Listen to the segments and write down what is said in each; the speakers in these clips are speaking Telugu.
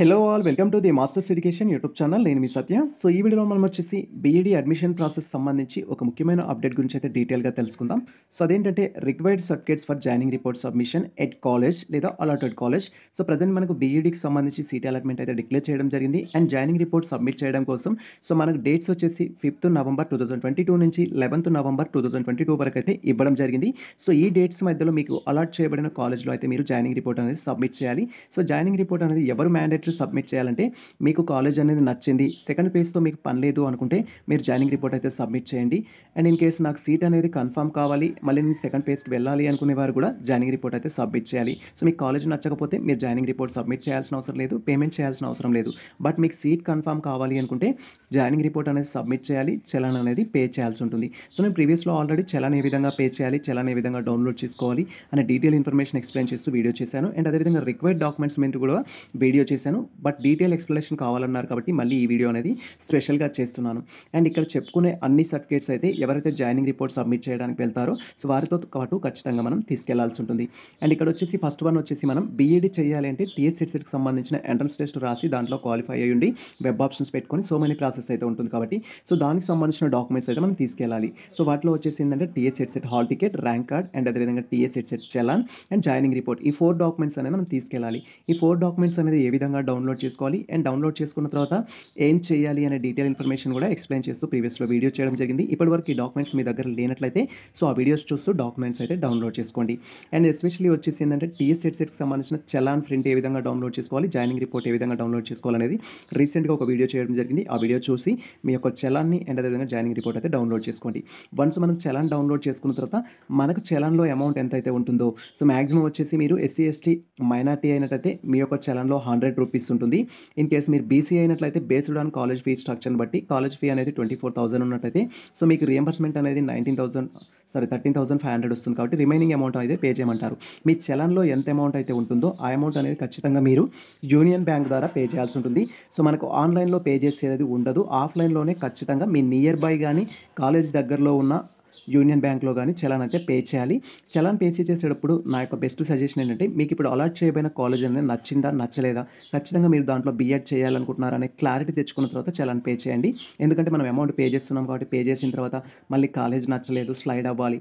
hello all welcome to the masters education YouTube channel నేను మీ సత్య సో ఈ వీడియోలో మనం వచ్చేసి బీఈడి అడ్మిషన్ ప్రాసెస్ సంబంధించి ఒక ముఖ్యమైన అప్డేట్ గురించి అయితే డీటెయిల్గా తెలుసుకుందాం సో అదేంటంటే required certificates for joining report submission at college లేదా అలాటెడ్ కాలేజ్ సో ప్రజెంట్ మనకు బీఈడికి సంబంధించి సీట్ అలాట్మెంట్ అయితే డిక్లేర్ చేయడం జరిగింది అండ్ జాయినింగ్ రిపోర్ట్ సబ్మిట్ చేయడం కోసం సో మనకు డేట్స్ వచ్చేసి fifth November two twenty two నుంచి eleventh November two thousand twenty two వరకు అయితే ఇవ్వడం జరిగింది సో ఈ డేట్స్ మధ్యలో మీకు అలాట్ చేయబడిన కాలేజ్లో అయితే మీరు జాయినింగ్ రిపోర్ట్ అనేది సబ్మిట్ చేయాలి సో జాయినింగ్ రిపోర్ట్ అనేది ఎవరు మ్యాండేట్ రిపోర్ట్స్ సబ్మిట్ చేయాలంటే మీకు కాలేజ్ అనేది నచ్చింది సెకండ్ ఫేజ్తో మీకు పని లేదు అనుకుంటే మీరు జాయినింగ్ రిపోర్ట్ అయితే సబ్మిట్ చేయండి అండ్ ఇన్ కేసు నాకు సీట్ అనేది కన్ఫర్మ్ కావాలి మళ్ళీ నేను సెకండ్ పేజ్కి వెళ్ళాలి అనుకునే వారు కూడా జాయినింగ్ రిపోర్ట్ అయితే సబ్మిట్ చేయాలి సో మీకు కాలేజ్ నచ్చకపోతే మీరు జాయినింగ్ రిపోర్ట్ సబ్మిట్ చేయాల్సిన అవసరం లేదు పేమెంట్ చేయాల్సిన అవసరం లేదు బట్ మీకు సీట్ కన్ఫర్మ్ కావాలి అనుకుంటే జాయినింగ్ రిపోర్ట్ అనేది సబ్మిట్ చేయాలి చలన్ అనేది పే చేయాల్సి ఉంటుంది సో నేను ప్రీవియస్లో ఆల్రెడీ చలాన్ ఏ విధంగా పే చేయాలి చలన్ ఏ విధంగా డౌన్లోడ్ చేసుకోవాలి అనే డీటెయిల్ ఇన్ఫర్మేషన్ ఎక్స్ప్లెయిన్ చేస్తూ వీడియో చేశాను అండ్ అదేవిధంగా రిక్వైర్డ్ డాక్యుమెంట్స్ మీద కూడా వీడియో చేశాను చేశాను బట్ డీటెయిల్ ఎక్స్ప్లెనేషన్ కావాలన్నారు కాబట్టి మళ్ళీ ఈ వీడియో అనేది స్పెషల్గా చేస్తున్నాను అండ్ ఇక్కడ చెప్పుకునే అన్ని సర్టిఫికేట్స్ అయితే ఎవరైతే జాయినింగ్ రిపోర్ట్ సబ్మిట్ చేయడానికి వెళ్తారో సో వారితో పాటు ఖచ్చితంగా మనం తీసుకెళ్లాల్సి ఉంటుంది అండ్ ఇక్కడ వచ్చేసి ఫస్ట్ వన్ వచ్చేసి మనం బీఈడి e చేయాలి అంటే టీఎస్సెట్సెట్కి సంబంధించిన ఎంట్రన్స్ టెస్ట్ రాసి దాంట్లో క్వాలిఫై అయ్యి ఉండి వెబ్ ఆప్షన్స్ పెట్టుకొని సో మెనీ ప్రాసెస్ అయితే ఉంటుంది కాబట్టి సో దానికి సంబంధించిన డాక్యుమెంట్స్ అయితే మనం తీసుకెళ్ళాలి సో వాటిలో వచ్చేసి ఏంటంటే TS hall ticket rank card and అదేవిధంగా TS EdCET challan and joining report ఈ ఫోర్ డాక్యుమెంట్స్ అనేది మనం తీసుకెళ్ళాలి ఈ ఫోర్ డాక్యుమెంట్స్ అనేది ఏ విధంగా డౌన్లోడ్ చేసుకోవాలి అండ్ డౌన్లోడ్ చేసుకున్న తర్వాత ఏం చేయాలి అనే డీటెయిల్ ఇన్ఫర్మేషన్ కూడా ఎక్స్ప్లెయిన్ చేస్తూ ప్రీవియస్లో వీడియో చేయడం జరిగింది ఇప్పటివరకు ఈ డాక్యుమెంట్స్ మీ దగ్గర లేనట్లయితే సో ఆ వీడియోస్ చూస్తూ డాక్యుమెంట్స్ అయితే డౌన్లోడ్ చేసుకోండి అండ్ ఎస్పెషలీ వచ్చేసి ఏంటంటే టీఎస్ఎడ్సెట్కి సంబంధించిన చలాన్ ప్రింట్ ఏ విధంగా డౌన్లోడ్ చేసుకోవాలి జాయినింగ్ రిపోర్ట్ ఏ విధంగా డౌన్లోడ్ చేసుకోవాలనేది రీసెంట్గా ఒక వీడియో చేయడం జరిగింది ఆ వీడియో చూసి మీ యొక్క చలాన్ని అండ్ అదేవిధంగా జాయినింగ్ రిపోర్ట్ అయితే డౌన్లోడ్ చేసుకోండి వన్స్ మనం చలాన్ డౌన్లోడ్ చేసుకున్న తర్వాత మనకు చలాన్లో అమౌంట్ ఎంత అయితే ఉంటుందో సో మ్యాక్సిమం వచ్చేసి మీరు ఎస్సీ ఎస్టీ మైనార్టీ అయినట్టయితే మీ యొక్క చలాన్లో హండ్రెడ్ రూపీస్ కనిపిస్తుంటుంది ఇన్ కేస్ మీరు బీసీ అయినట్లయితే బేస్డ్ ఆన్ కాలేజ్ ఫీ స్ట్రక్చర్ని బట్టి కాలేజ్ ఫీ అనేది ట్వంటీ ఫోర్ థౌసండ్ ఉన్నట్టయితే సో మీకు రియంబర్స్మెంట్ అనేది nineteen thousand sorry thirteen thousand five hundred వస్తుంది కాబట్టి రిమైనింగ్ అమౌంట్ అయితే పే చేయమంటారు మీ చలన్లో ఎంత అమౌంట్ అయితే ఉంటుందో ఆ అమౌంట్ అనేది ఖచ్చితంగా మీరు యూనియన్ బ్యాంక్ ద్వారా పే చేయాల్సి ఉంటుంది సో మనకు ఆన్లైన్లో పే చేసేది ఉండదు ఆఫ్లైన్లోనే ఖచ్చితంగా మీ నియర్ బై కానీ కాలేజ్ దగ్గరలో ఉన్న యూనియన్ బ్యాంక్లో కానీ చలాన్ అయితే పే చేయాలి చలాన్ పే చేసేటప్పుడు నా యొక్క బెస్ట్ సజెషన్ ఏంటంటే మీకు ఇప్పుడు అలాట్ చేయబడిన కాలేజ్ అనేది నచ్చిందా నచ్చలేదా ఖచ్చితంగా మీరు దాంట్లో బీఎడ్ చేయాలనుకుంటున్నారనే క్లారిటీ తెచ్చుకున్న తర్వాత చలాన్ పే చేయండి ఎందుకంటే మనం అమౌంట్ పే చేస్తున్నాం కాబట్టి పే చేసిన తర్వాత మళ్ళీ కాలేజ్ నచ్చలేదు స్లైడ్ అవ్వాలి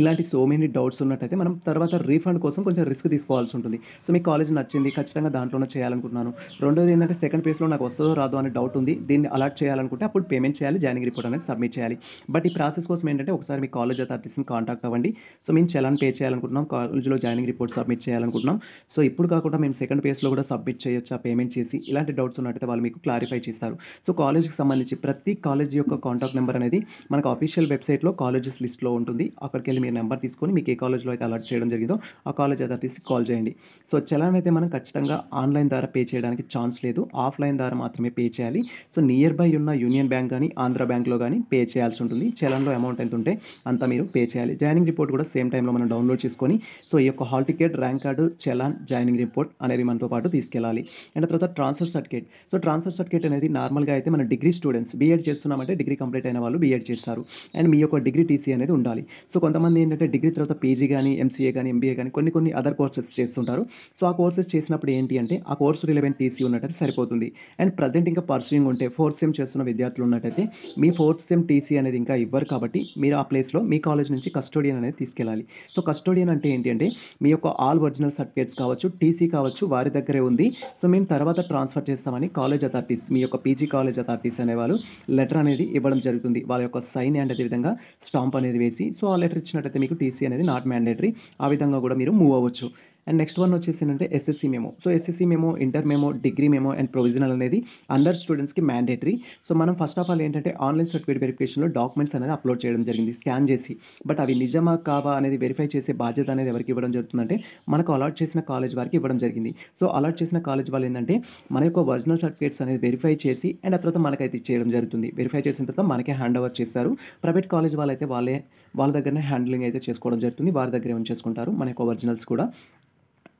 ఇలాంటి సో మెనీ డౌట్స్ ఉన్నట్టయితే మనం తర్వాత రీఫండ్ కోసం కొంచెం రిస్క్ తీసుకోవాల్సి ఉంటుంది సో మీ కాలేజ్ నచ్చింది ఖచ్చితంగా దాంట్లోనే చేయాలనుకుంటున్నాను రెండోది ఏంటంటే సెకండ్ ఫేస్లో నాకు వస్తుందో రాదో అనే డౌట్ ఉంది దీన్ని అలాట్ చేయాలనుకుంటే అప్పుడు పేమెంట్ చేయాలి జాయినింగ్ రిపోర్ట్ అనేది సబ్మిట్ చేయాలి బట్ ఈ ప్రాసెస్ కోసం ఏంటంటే ఒకసారి మీ కాలేజ్ అథారిటీస్ని కాంటాక్ట్ అవ్వండి సో మేము చలాన్ పే చేయాలనుకుంటున్నాం కాలేజ్లో జాయినింగ్ రిపోర్ట్ సబ్మిట్ చేయాలనుకుంటున్నాం సో ఇప్పుడు కాకుండా మేము సెకండ్ ఫేస్లో కూడా సబ్మిట్ చేయొచ్చా పేమెంట్ చేసి ఇలాంటి డౌట్స్ ఉన్నట్టయితే వాళ్ళు మీకు క్లారిఫై చేస్తారు సో కాలేజ్కి సంబంధించి ప్రతి కాలేజ్ యొక్క కాంటాక్ట్ నెంబర్ అనేది మనకు అఫీషియల్ వెబ్సైట్లో కాలేజెస్ లిస్ట్లో ఉంటుంది అక్కడికి వెళ్ళి మీరు నెంబర్ తీసుకొని మీకు ఏ కాలేజ్లో అయితే అలర్ట్ చేయడం జరిగిందో ఆ కాలేజ్ అథారిటీస్కి కాల్ చేయండి సో చలాన్ అయితే మనం ఖచ్చితంగా ఆన్లైన్ ద్వారా పే చేయడానికి ఛాన్స్ లేదు ఆఫ్లైన్ ద్వారా మాత్రమే పే చేయాలి సో నియర్ బై ఉన్న యూనియన్ బ్యాంక్ కానీ ఆంధ్ర బ్యాంక్లో కానీ పే చేయాల్సి ఉంటుంది చలన్లో అమౌంట్ ఎంత ఉంటే అంత మీరు పే చేయాలి జాయినింగ్ రిపోర్ట్ కూడా సేమ్ టైంలో మనం డౌన్లోడ్ చేసుకొని సో ఈ యొక్క hall ticket rank card challan joining report అనేవి మనతో పాటు తీసుకెళ్ళాలి అండ్ తర్వాత transfer certificate so transfer certificate అనేది నార్మల్గా అయితే మన డిగ్రీ స్టూడెంట్స్ బీఎడ్ చేస్తున్నామంటే డిగ్రీ కంప్లీట్ అయిన వాళ్ళు బీఎడ్ చేస్తారు అండ్ మీ యొక్క డిగ్రీ టీసీ అనేది ఉండాలి సో కొంతమంది చాలామంది ఏంటంటే డిగ్రీ తర్వాత పీజీ కానీ ఎంసీఏ కానీ ఎంబీఏ కానీ కొన్ని కొన్ని అదర్ కోర్సెస్ చేస్తుంటారు సో ఆ కోర్సెస్ చేసినప్పుడు ఏంటి అంటే ఆ కోర్సు రిలవెంట్ టీసీ ఉన్నట్టయితే సరిపోతుంది అండ్ ప్రజెంట్ ఇంకా పర్సూయింగ్ ఉంటే ఫోర్త్ సెమ్ చేస్తున్న విద్యార్థులు ఉన్నట్టయితే మీ ఫోర్త్ సెమ్ టీసీ అనేది ఇంకా ఇవ్వరు కాబట్టి మీరు ఆ ప్లేస్లో మీ కాలేజ్ నుంచి కస్టోడియన్ అనేది తీసుకెళ్ళాలి సో కస్టోడియన్ అంటే ఏంటి అంటే మీ యొక్క ఆల్ ఒరిజినల్ సర్టిఫికేట్స్ కావచ్చు టీసీ కావచ్చు వారి దగ్గరే ఉంది సో మేము తర్వాత ట్రాన్స్ఫర్ చేస్తామని కాలేజ్ అథారిటీస్ మీ యొక్క పీజీ కాలేజ్ అథారిటీస్ అనేవాళ్ళు లెటర్ అనేది ఇవ్వడం జరుగుతుంది వాళ్ళ యొక్క సైన్ అండ్ అదేవిధంగా స్టాంప్ అనేది వేసి సో ఆ లెటర్ ఇచ్చినట్టయితే మీకు టీసీ అనేది నాట్ మ్యాండేటరీ ఆ విధంగా కూడా మీరు మూవ్ అవ్వచ్చు అండ్ నెక్స్ట్ వన్ వచ్చేసి అంటే SSC memo so SSC memo inter memo degree memo and provisional అనేది అందర్ స్టూడెంట్స్కి మ్యాండేటరీ సో మనం ఫస్ట్ ఆఫ్ ఆల్ ఏంటంటే ఆన్లైన్ సర్టిఫికేట్ వెరిఫికేషన్లో డాక్యుమెంట్స్ అనేది అప్లోడ్ చేయడం జరిగింది స్కాన్ చేసి బట్ అవి నిజమా కావా అనేది వెరిఫై చేసే బాధ్యత అనేది ఎవరికి ఇవ్వడం జరుగుతుందంటే మనకు అలాట్ చేసిన కాలేజ్ వారికి ఇవ్వడం జరిగింది సో అలాట్ చేసిన కాలేజ్ వాళ్ళు ఏంటంటే మన యొక్క ఒరిజినల్ సర్టిఫికేట్స్ అనేది వెరిఫై చేసి అండ్ ఆ తర్వాత మనకైతే ఇచ్చేయడం జరుగుతుంది వెరిఫై చేసిన తర్వాత మనకే హ్యాండ్ ఓవర్ చేస్తారు ప్రైవేట్ కాలేజ్ వాళ్ళైతే వాళ్ళే వాళ్ళ దగ్గరనే హ్యాండ్లింగ్ అయితే చేసుకోవడం జరుగుతుంది వారి దగ్గరే ఉంచేసుకుంటారు మన యొక్క ఒరిజినల్స్ కూడా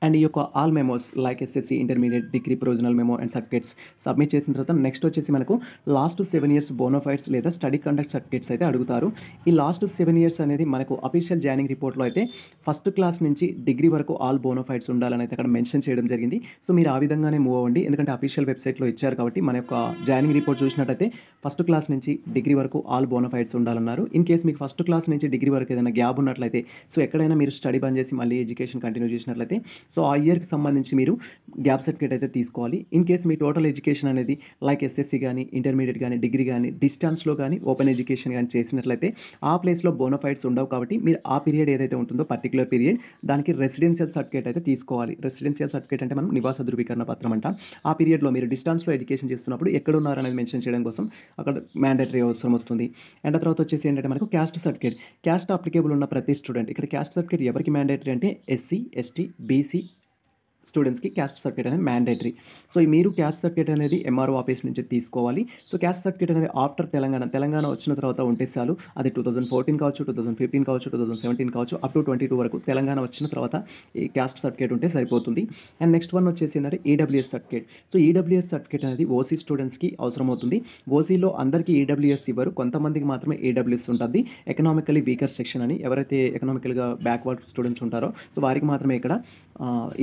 అండ్ ఈ యొక్క all memos like SSC intermediate degree provisional memo and certificates submit చేసిన తర్వాత నెక్స్ట్ వచ్చేసి మనకు లాస్ట్ సెవెన్ ఇయర్స్ బోనోఫైట్స్ లేదా స్టడీ కండక్ట్ సర్టిఫికేట్స్ అయితే అడుగుతారు ఈ లాస్ట్ సెవెన్ ఇయర్స్ అనేది మనకు అఫీషియల్ జాయినింగ్ రిపోర్ట్లో అయితే ఫస్ట్ క్లాస్ నుంచి డిగ్రీ వరకు ఆల్ బోనోఫైడ్స్ ఉండాలని అయితే అక్కడ మెన్షన్ చేయడం జరిగింది సో మీరు ఆ విధంగానే మూవ్ అవ్వండి ఎందుకంటే అఫీషియల్ వెబ్సైట్లో ఇచ్చారు కాబట్టి మన యొక్క జాయినింగ్ రిపోర్ట్ చూసినట్టయితే ఫస్ట్ క్లాస్ నుంచి డిగ్రీ వరకు ఆల్ బోనోఫైడ్స్ ఉండాలన్నారు ఇన్ కేసు మీకు ఫస్ట్ క్లాస్ నుంచి డిగ్రీ వరకు ఏదైనా గ్యాప్ ఉన్నట్లయితే సో ఎక్కడైనా మీరు స్టడీ బంద్ చేసి మళ్ళీ ఎడ్యుకేషన్ కంటిన్యూ చేసినట్లయితే సో ఆ ఇయర్కి సంబంధించి మీరు గ్యాప్ సర్టిఫికేట్ అయితే తీసుకోవాలి ఇన్ కేస్ మీ టోటల్ ఎడ్యుకేషన్ అనేది లైక్ ఎస్ఎస్సి కానీ ఇంటర్మీడియట్ కానీ డిగ్రీ కానీ డిస్టెన్స్లో కానీ ఓపెన్ ఎడ్యుకేషన్ కానీ చేసినట్లయితే ఆ ప్లేస్లో బోనోఫైడ్స్ ఉండవు కాబట్టి మీరు ఆ పీరియడ్ ఏదైతే ఉంటుందో పర్టికులర్ పీరియడ్ దానికి రెసిడెన్షియల్ సర్టిఫికేట్ అయితే తీసుకోవాలి రెసిడెన్షియల్ సర్టిఫికేట్ అంటే మనం నివాస ధృవీకరణ పత్రం అంట ఆ పీరియడ్లో మీరు డిస్టెన్స్లో ఎడ్యుకేషన్ చేస్తున్నప్పుడు ఎక్కడ ఉన్నారనేది మెన్షన్ చేయడం కోసం అక్కడ మ్యాండేటరీ అవసరం వస్తుంది అండ్ తర్వాత వచ్చేసి ఏంటంటే మనకు క్యాస్ట్ సర్టిఫికేట్ క్యాస్ట్ అప్లికేబుల్ ఉన్న ప్రతి స్టూడెంట్ ఇక్కడ క్యాస్ట్ సర్టిఫికేట్ ఎవరికి మ్యాండేటరీ అంటే ఎస్సీ ఎస్టీ బీసీ స్టూడెంట్స్కి క్యాస్ట్ సర్టిఫికేట్ అనేది మ్యాండేటరీ సో మీరు క్యాస్ట్ సర్టిఫికేట్ అనేది ఎంఆర్ఓ ఆఫీస్ నుంచి తీసుకోవాలి సో క్యాస్ట్ సర్టిఫికేట్ అనేది ఆఫ్టర్ తెలంగాణ తెలంగాణ వచ్చిన తర్వాత ఉంటే చాలు అది టూ థౌసండ్ ఫోర్టీన్ కావచ్చు టూ థౌసండ్ ఫిఫ్టీన్ కావచ్చు టూ థౌసండ్ సెవెంటీన్ కావచ్చు అప్ టు ట్వంటీ టూ వరకు తెలంగాణ వచ్చిన తర్వాత ఈ క్యాస్ట్ సర్టిఫికేట్ ఉంటే సరిపోతుంది అండ్ నెక్స్ట్ వన్ వచ్చేసి ఏంటంటే EWS certificate so EWS certificate అనేది ఓసీ స్టూడెంట్స్కి అవసరం అవుతుంది ఓసీలో అందరికీ ఈడబ్ల్యూఎస్ e ఇవ్వరు కొంతమందికి మాత్రమే ఈడబ్ల్యూఎస్ e ఉంటుంది ఎకనామికలీ వీకర్ సెక్షన్ అని ఎవరైతే ఎకనామికల్గా బ్యాక్వర్డ్ స్టూడెంట్స్ ఉంటారో సో వారికి మాత్రమే ఇక్కడ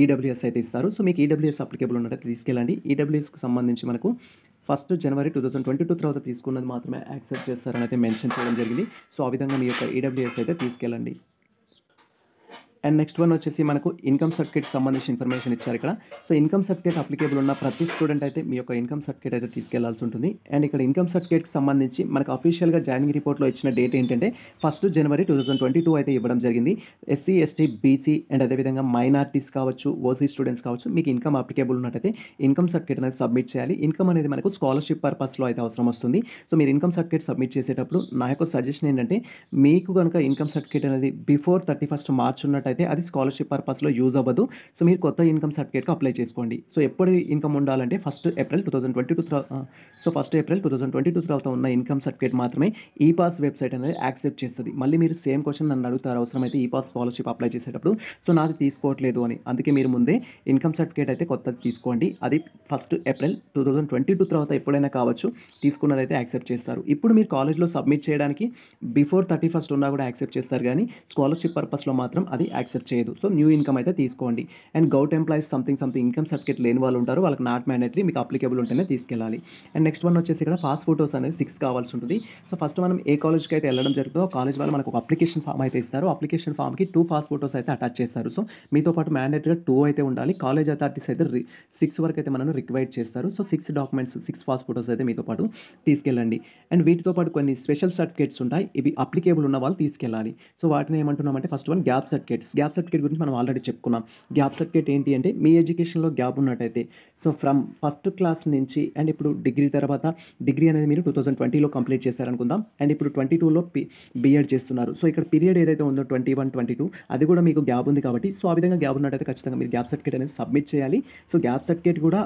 ఈడబ్ల్యూఎస్ అయితే ఇస్తారు సో మీకు ఈడబ్ల్యూఎస్ e అప్లికేబుల్ ఉన్నట్టు తీసుకెళ్ళండి ఈడబ్ల్యూఎస్కి e సంబంధించి మనకు first January two thousand twenty two తర్వాత తీసుకున్నది మాత్రమే యాక్సెప్ట్ చేస్తారని అయితే మెన్షన్ చేయడం జరిగింది సో ఆ విధంగా మీ యొక్క ఈడబ్ల్యూఎస్ e అయితే తీసుకెళ్ళండి అండ్ నెక్స్ట్ వన్ వచ్చేసి మనకు ఇన్కమ్ సర్టిఫికేట్ సంబంధించిన ఇన్ఫర్మేషన్ ఇచ్చారు ఇక్కడ సో ఇన్కమ్ సర్టిఫికేట్ అప్లికేబుల్ ఉన్న ప్రతి స్టూడెంట్ అయితే మీ యొక్క ఇన్కమ్ సర్టిఫికేట్ అయితే తీసుకెళ్లాల్సి ఉంటుంది అండ్ ఇక్కడ ఇన్కమ్ సర్టిఫికేట్కి సంబంధించి మనకు అఫీషియల్గా జాయినింగ్ రిపోర్ట్లో ఇచ్చిన డేట్ ఏంటంటే first January two thousand twenty two అయితే ఇవ్వడం జరిగింది ఎస్సీ ఎస్టీ బీసీ అండ్ అదేవిధంగా మైనార్టీస్ కావచ్చు ఓసీ స్టూడెంట్స్ కావచ్చు మీకు ఇన్కమ్ అప్లికేబుల్ ఉన్నట్టయితే ఇన్కమ్ సర్టిఫికేట్ అనేది సబ్మిట్ చేయాలి ఇన్కమ్ అనేది మనకు స్కాలర్షిప్ పర్పస్లో అయితే అవసరం వస్తుంది సో మీరు ఇన్కమ్ సర్టిఫికేట్ సబ్మిట్ చేసేటప్పుడు నా యొక్క సజెషన్ ఏంటంటే మీకు కనుక ఇన్కమ్ సర్టిఫికేట్ అనేది బిఫోర్ థర్టీ ఫస్ట్ మార్చ్ ఉన్నట్టు అయితే అది స్కాలర్షిప్ పర్పస్లో యూజ్ అవ్వదు సో మీరు కొత్త ఇన్కమ్ సర్టిఫికేట్కి అప్లై చేసుకోండి సో ఎప్పుడు ఇన్కమ్ ఉండాలంటే first April two thousand twenty two so first April two thousand twenty two తర్వాత ఉన్న ఇన్కమ్ సర్టిఫికేట్ మాత్రమే ఈ పాస్ వెబ్సైట్ అనేది యాక్సెప్ట్ చేస్తుంది మళ్ళీ మీరు సేమ్ క్వశ్చన్ నన్ను అడుగుతారు అవసరమైతే ఈ పాస్ స్కాలర్షిప్ అప్లై చేసేటప్పుడు సో నాది తీసుకోవట్లేదు అని అందుకే మీరు ముందే ఇన్కమ్ సర్టిఫికేట్ అయితే కొత్తది తీసుకోండి అది first April two thousand twenty two తర్వాత ఎప్పుడైనా కావచ్చు తీసుకున్నదైతే యాక్సెప్ట్ చేస్తారు ఇప్పుడు మీరు కాలేజ్లో సబ్మిట్ చేయడానికి బిఫోర్ థర్టీ ఫస్ట్ ఉన్నా కూడా యాక్సెప్ట్ చేస్తారు కానీ స్కాలర్షిప్ పర్పస్లో మాత్రం అది యాక్సెప్ట్ చేయదు సో న్యూ ఇన్కమ్ అయితే తీసుకోండి and govt employees something something income certificate లేని వాళ్ళు ఉంటారు వాళ్ళకి నాట్ మ్యాండేటరీ మీకు అప్లికేబుల్ ఉంటేనే తీసుకెళ్ళాలి అండ్ నెక్స్ట్ వన్ వచ్చేసి ఇక్కడ పాస్ ఫోటోస్ అనేది సిక్స్ కావాల్సి ఉంటుంది సో ఫస్ట్ మనం ఏ కాలేజ్కి అయితే వెళ్ళడం జరుగుతుందో కాలేజ్ వాళ్ళు మనకు ఒక అప్లికేషన్ ఫామ్ అయితే ఇస్తారు అప్లికేషన్ ఫామ్కి టూ పాస్ ఫోటోస్ అయితే అటాచ్ చేస్తారు సో మీతో పాటు మ్యాండేటరీగా టూ అయితే ఉండాలి కాలేజ్ అథారిటీస్ అయితే సిక్స్ వరకు అయితే మనం రిక్వైర్ చేస్తారు so six documents six pass photos అయితే మీతో పాటు తీసుకెళ్ళండి అండ్ వీటితో పాటు కొన్ని స్పెషల్ సర్టిఫికేట్స్ ఉంటాయి ఇవి అప్లికేబుల్ ఉన్న వాళ్ళు తీసుకెళ్ళాలి సో వాటిని ఏమంటున్నామంటే first one gap certificates gap certificate గురించి మనం ఆల్రెడీ చెప్పుకున్నాం గ్యాప్ సర్టిఫికేట్ ఏంటి అంటే మీ ఎడ్యుకేషన్లో గ్యాప్ ఉన్నట్టయితే సో ఫ్రమ్ ఫస్ట్ క్లాస్ నుంచి అండ్ ఇప్పుడు డిగ్రీ తర్వాత డిగ్రీ అనేది మీరు టూ థౌసండ్ ట్వంటీలో కంప్లీట్ చేశారనుకుందాం అండ్ ఇప్పుడు ట్వంటీ టూలో పి బీఎడ్ చేస్తున్నారు సో ఇక్కడ పీరియడ్ ఏదైతే ఉందో ట్వంటీ వన్ ట్వంటీ టూ అది కూడా మీకు గ్యాప్ ఉంది కాబట్టి సో ఆ విధంగా గ్యాప్ ఉన్నట్టయితే ఖచ్చితంగా మీరు గ్యాప్ సర్టిఫికేట్ అనేది సబ్మిట్ చేయాలి సో గ్యాప్ సర్టిఫికేట్ కూడా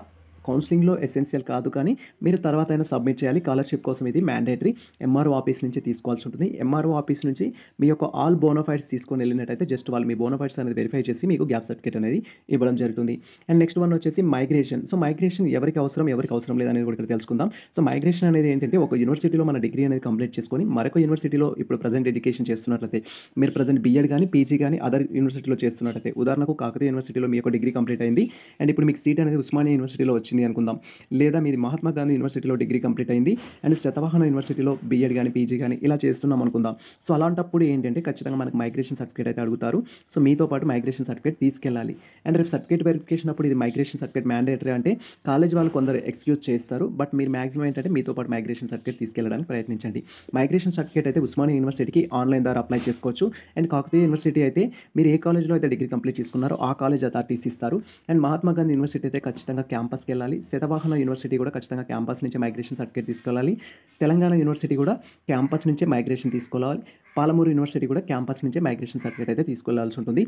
కౌన్సిలింగ్లో ఎసెన్షియల్ కాదు కానీ మీరు తర్వాత అయినా సబ్మిట్ చేయాలి స్కాలర్షిప్ కోసం ఇది మ్యాండేటరీ ఎంఆర్ఓ ఆఫీస్ నుంచి తీసుకోవాల్సి ఉంటుంది ఎంఆర్ఓ ఆఫీస్ నుంచి మీ యొక్క ఆల్ బోనోఫైడ్స్ తీసుకొని వెళ్ళినట్టయితే జస్ట్ వాళ్ళు మీ బోనోఫైడ్స్ అనేది వెరిఫై చేసి మీకు గ్యాప్ సర్టిఫికేట్ అనేది ఇవ్వడం జరుగుతుంది అండ్ నెక్స్ట్ వన్ వచ్చేసి మైగ్రేషన్ సో మైగ్రేషన్ ఎవరికి అవసరం ఎవరికి అవసరం లేదనేది కూడా ఇక్కడ తెలుసుకుందాం సో మైగ్రేషన్ అనేది ఏంటంటే ఒక యూనివర్సిటీలో మన డిగ్రీ అనేది కంప్లీట్ చేసుకొని మరొక యూనివర్సిటీలో ఇప్పుడు ప్రజెంట్ ఎడ్యుకేషన్ చేస్తున్నట్లయితే మీరు ప్రజెంట్ బీఎడ్ కానీ పీజీ కానీ అదర్ యూనివర్సిటీలో చేస్తున్నట్లయితే ఉదాహరణకు కాకతీయ యూనివర్సిటీలో మీ యొక్క డిగ్రీ కంప్లీట్ అయింది అండ్ ఇప్పుడు మీకు సీట్ అనేది ఉస్మానియా యూనివర్సిటీలో వచ్చింది వచ్చింది అనుకుందాం లేదా మీది మహాత్మా గాంధీ యూనివర్సిటీలో డిగ్రీ కంప్లీట్ అయింది అండ్ శతవాహన యూనివర్సిటీలో బీఎడ్ కానీ పీజీ కానీ ఇలా చేస్తున్నాం అనుకుందాం సో అలాంటప్పుడు ఏంటంటే ఖచ్చితంగా మనకు మైగ్రేషన్ సర్టిఫికేట్ అయితే అడుగుతారు సో మీతో పాటు మైగ్రేషన్ సర్టిఫికేట్ తీసుకెళ్ళాలి అండ్ రేపు సర్టిఫికేట్ వెరిఫికేషన్ అప్పుడు ఇది మైగ్రేషన్ సర్టిఫికేట్ మ్యాండేటరీ అంటే కాలేజ్ వాళ్ళు కొందరు ఎక్స్క్యూజ్ చేస్తారు బట్ మీరు మాక్సిమం ఏంటంటే మీతో పాటు మైగ్రేషన్ సర్టిఫికేట్ తీసుకెళ్ళడానికి ప్రయత్నించండి మైగ్రేషన్ సర్టిఫికేట్ అయితే ఉస్మానియా యూనివర్సిటీకి ఆన్లైన్ ద్వారా అప్లై చేసుకోవచ్చు అండ్ కాకతీయ యూనివర్సిటీ అయితే మీరు ఏ కాలేజ్లో అయితే డిగ్రీ కంప్లీట్ చేసుకున్నారో ఆ కాలేజ్ అథారిటీస్ ఇస్తారు అండ్ మహాత్మా గాంధీ యూనివర్సిటీ అయితే ఖచ్చితంగా క్యాంపస్కి వెళ్ళాలి తీసుకెళ్ళాలి శతవాహన యూనివర్సిటీ కూడా ఖచ్చితంగా క్యాంపస్ నుంచే మైగ్రేషన్ సర్టిఫికేట్ తీసుకెళ్ళాలి తెలంగాణ యూనివర్సిటీ కూడా క్యాంపస్ నుంచే మైగ్రేషన్ తీసుకోవాలి పాలమూరు యూనివర్సిటీ కూడా క్యాంపస్ నుంచే మైగ్రేషన్ సర్టిఫికేట్ అయితే తీసుకెళ్లాల్సి ఉంటుంది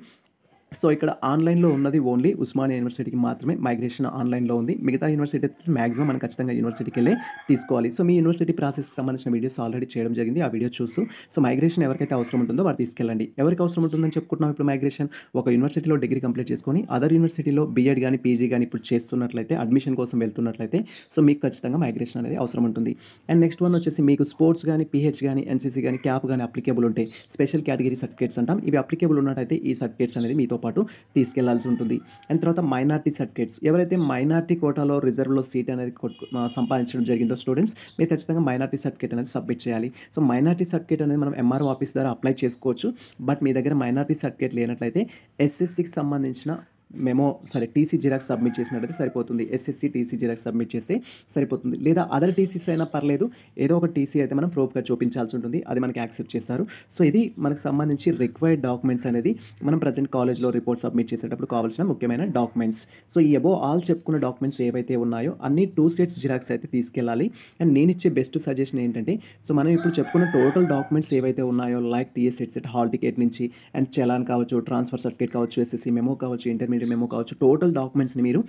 సో ఇక్కడ ఆన్లైన్లో ఉన్నది ఓన్లీ ఉస్మానియా యూనివర్సిటీకి మాత్రమే మైగ్రేషన్ ఆన్లైన్లో ఉంది మిగతా యూనివర్సిటీ మ్యాక్సిమం మనం ఖచ్చితంగా యూనివర్సిటీకి వెళ్ళి తీసుకోవాలి సో మీ యూనివర్సిటీ ప్రాసెస్కి సంబంధించిన వీడియోస్ ఆల్రెడీ చేయడం జరిగింది ఆ వీడియో చూస్తూ సో మైగ్రేషన్ ఎవరికైతే అవసరం ఉంటుందో వారు తీసుకెళ్ళండి ఎవరికి అవసరం ఉంటుందని చెప్పుకుంటున్నాం ఇప్పుడు మైగ్రేషన్ ఒక యూనివర్సిటీలో డిగ్రీ కంప్లీట్ చేసుకొని అదర్ యూనివర్సిటీలో బీఎడ్ కానీ పీజీ కానీ ఇప్పుడు చేస్తున్నట్లయితే అడ్మిషన్ కోసం వెళ్తున్నట్లయితే సో మీకు ఖచ్చితంగా మైగ్రేషన్ అనేది అవసరం ఉంటుంది అండ్ నెక్స్ట్ వన్ వచ్చేసి మీకు స్పోర్ట్స్ కానీ పీహెచ్ కానీ ఎన్సీసీ కానీ క్యాప్ కానీ అప్లికేబుల్ ఉంటే స్పెషల్ కేటగిరీ సర్టిఫికేట్స్ అంటాం ఇవి అప్లికేబుల్ ఉన్నట్టయితే ఈ సర్టిఫికేట్స్ అనేది మీతో పాటు తీసుకెళ్లాల్సి ఉంటుంది అండ్ తర్వాత మైనార్టీ సర్టిఫికేట్స్ ఎవరైతే మైనార్టీ కోటాలో రిజర్వ్లో సీట్ అనేది సంపాదించడం జరిగిందో స్టూడెంట్స్ మీరు ఖచ్చితంగా మైనార్టీ సర్టిఫికేట్ అనేది సబ్మిట్ చేయాలి సో మైనార్టీ సర్టిఫికేట్ అనేది మనం ఎంఆర్ఓ ఆఫీస్ ద్వారా అప్లై చేసుకోవచ్చు బట్ మీ దగ్గర మైనార్టీ సర్టిఫికేట్ లేనట్లయితే ఎస్ఎస్సికి సంబంధించిన memo sorry TC xerox submit చేసినట్టయితే సరిపోతుంది ఎస్ఎస్సి టీసీ జిరాక్స్ సబ్మిట్ చేస్తే సరిపోతుంది లేదా అదర్ టీసీస్ అయినా పర్లేదు ఏదో ఒక టీసీ అయితే మనం ప్రూఫ్గా చూపించాల్సి ఉంటుంది అది మనకి యాక్సెప్ట్ చేస్తారు సో ఇది మనకు సంబంధించి రిక్వైర్డ్ డాక్యుమెంట్స్ అనేది మనం ప్రజెంట్ కాలేజ్లో రిపోర్ట్ సబ్మిట్ చేసేటప్పుడు కావాల్సిన ముఖ్యమైన డాక్యుమెంట్స్ సో ఈ అబో ఆల్ చెప్పుకున్న డాక్యుమెంట్స్ ఏవైతే ఉన్నాయో అన్ని టూ సెట్స్ జిరాక్స్ అయితే తీసుకెళ్ళాలి అండ్ నేను ఇచ్చే బెస్ట్ సజెషన్ ఏంటంటే సో మనం ఇప్పుడు చెప్పుకున్న టోటల్ డాక్యుమెంట్స్ ఏవైతే ఉన్నాయో like TS CET hall ticket నుంచి అండ్ చలాన్ కావచ్చు ట్రాన్స్ఫర్ సర్టిఫికేట్ కావచ్చు ఎస్ఎస్సి మెమో కావచ్చు ఇంటర్మీడియట్ మీరు మేము కావచ్చు టోటల్ డాక్యుమెంట్స్ని మీరు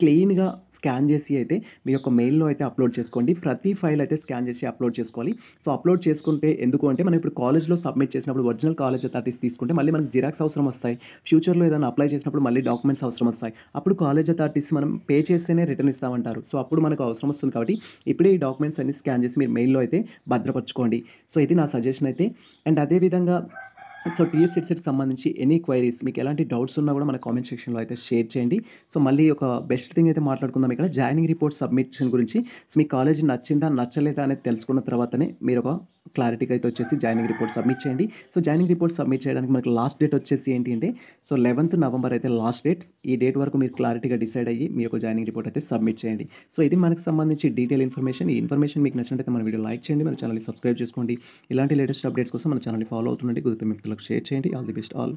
క్లీన్గా స్కాన్ చేసి అయితే మీ యొక్క మెయిల్లో అయితే అప్లోడ్ చేసుకోండి ప్రతి ఫైల్ అయితే స్కాన్ చేసి అప్లోడ్ చేసుకోవాలి సో అప్లోడ్ చేసుకుంటే ఎందుకు అంటే మనం ఇప్పుడు కాలేజ్లో సబ్మిట్ చేసినప్పుడు ఒరిజినల్ కాలేజ్ అథారిటీస్ తీసుకుంటే మళ్ళీ మనకి జిరాక్స్ అవసరం వస్తాయి ఫ్యూచర్లో ఏదైనా అప్లై చేసినప్పుడు మళ్ళీ డాక్యుమెంట్స్ అవసరం వస్తాయి అప్పుడు కాలేజ్ అథారిటీస్ మనం పే చేస్తేనే రిటర్న్ ఇస్తామంటారు సో అప్పుడు మనకు అవసరం వస్తుంది కాబట్టి ఇప్పుడే ఈ డాక్యుమెంట్స్ అన్ని స్కాన్ చేసి మీరు మెయిల్లో అయితే భద్రపరచుకోండి సో ఇది నా సజెషన్ అయితే అండ్ అదేవిధంగా సో టీఎస్ సిట్సెట్ సంబంధించి ఎనీ క్వైరీస్ మీకు ఎలాంటి డౌట్స్ ఉన్నా కూడా మన కామెంట్ సెక్షన్లో అయితే షేర్ చేయండి సో మళ్ళీ ఒక బెస్ట్ థింగ్ అయితే మాట్లాడుకుందాం ఇక్కడ జాయినింగ్ రిపోర్ట్ సబ్మిషన్ గురించి సో మీ కాలేజ్ నచ్చిందా నచ్చలేదా అనేది తెలుసుకున్న తర్వాతనే మీరు ఒక క్లారిటీకి అయితే వచ్చేసి జాయినింగ్ రిపోర్ట్ సబ్మిట్ చేయండి సో జాయినింగ్ రిపోర్ట్ సబ్మిట్ చేయడానికి మనకి లాస్ట్ డేట్ వచ్చేసి ఏంటి అంటే సో లెవెన్త్ నవంబర్ అయితే లాస్ట్ డేట్ ఈ డేట్ వరకు మీరు క్లారిటీగా డిసైడ్ అయ్యి మీ యొక్క జాయినింగ్ రిపోర్ట్ అయితే సబ్మిట్ చేయండి సో ఇది మనకు సంబంధించి డీటెయిల్ ఇన్ఫర్మేషన్ ఈ ఇన్ఫర్మేషన్ మీకు నచ్చినట్టు మన వీడియో లైక్ చేయండి మన ఛానల్ని సబ్స్క్రైబ్ చేసుకోండి ఇలాంటి లేటెస్ట్ అప్డేట్స్ కోసం మన ఛానల్ని ఫాలో అవుతుండండి గుర్తు మీకు షేర్ చేయండి ఆల్ ది బెస్ట్ ఆల్